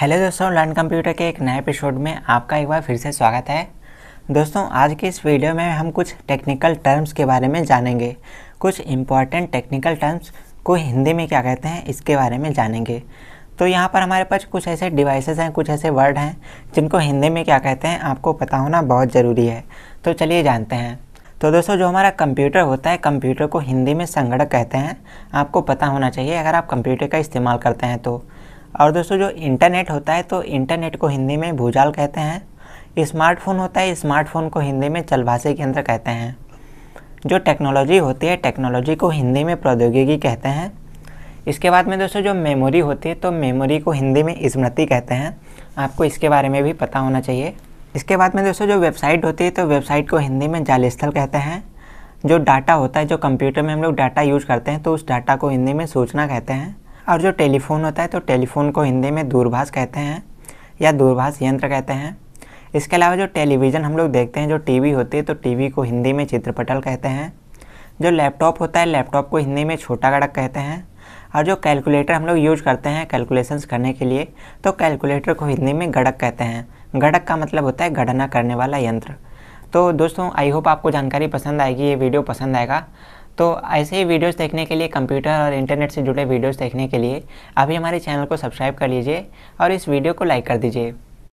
hello दोस्तों learn computer के एक नए एपिसोड में आपका एक बार फिर से स्वागत है दोस्तों आज के इस वीडियो में हम कुछ टेक्निकल टर्म्स के बारे में जानेंगे कुछ इम्पॉर्टेंट टेक्निकल टर्म्स को हिंदी में क्या कहते हैं इसके बारे में जानेंगे तो यहाँ पर हमारे पास कुछ ऐसे डिवाइसेस हैं कुछ ऐसे वर्ड हैं जिनको हिंदी में क्या कहते हैं आपको पता होना बहुत ज़रूरी है तो चलिए जानते हैं तो दोस्तों जो हमारा कंप्यूटर होता है कंप्यूटर को हिंदी में संगणक कहते हैं आपको पता होना चाहिए अगर आप कंप्यूटर का इस्तेमाल करते हैं तो और दोस्तों जो इंटरनेट होता है तो इंटरनेट को हिंदी में भूजाल कहते हैं स्मार्टफोन होता है स्मार्टफोन को हिंदी में चलभाषी केंद्र कहते हैं जो टेक्नोलॉजी होती है टेक्नोलॉजी को हिंदी में प्रौद्योगिकी कहते हैं इसके बाद में दोस्तों जो मेमोरी होती है तो मेमोरी को हिंदी में स्मृति कहते हैं आपको इसके बारे में भी पता होना चाहिए इसके बाद में दोस्तों जो वेबसाइट होती है तो वेबसाइट को हिंदी में जाल स्थल कहते हैं जो डाटा होता है जो कंप्यूटर में हम लोग डाटा यूज करते हैं तो उस डाटा को हिंदी में सूचना कहते हैं और जो टेलीफोन होता है तो टेलीफोन को हिंदी में दूरभाष कहते हैं या दूरभाष यंत्र कहते हैं इसके अलावा जो टेलीविज़न हम लोग देखते हैं जो टीवी होती है तो टीवी को हिंदी में चित्रपटल कहते हैं जो लैपटॉप होता है लैपटॉप को हिंदी में छोटा गड़क कहते हैं और जो कैलकुलेटर हम लोग यूज करते हैं कैलकुलेशंस करने के लिए तो कैलकुलेटर को हिंदी में गड़क कहते हैं गड़क का मतलब होता है गणना करने वाला यंत्र तो दोस्तों आई होप आपको जानकारी पसंद आएगी ये वीडियो पसंद आएगा तो ऐसे ही वीडियोस देखने के लिए कंप्यूटर और इंटरनेट से जुड़े वीडियोस देखने के लिए अभी हमारे चैनल को सब्सक्राइब कर लीजिए और इस वीडियो को लाइक कर दीजिए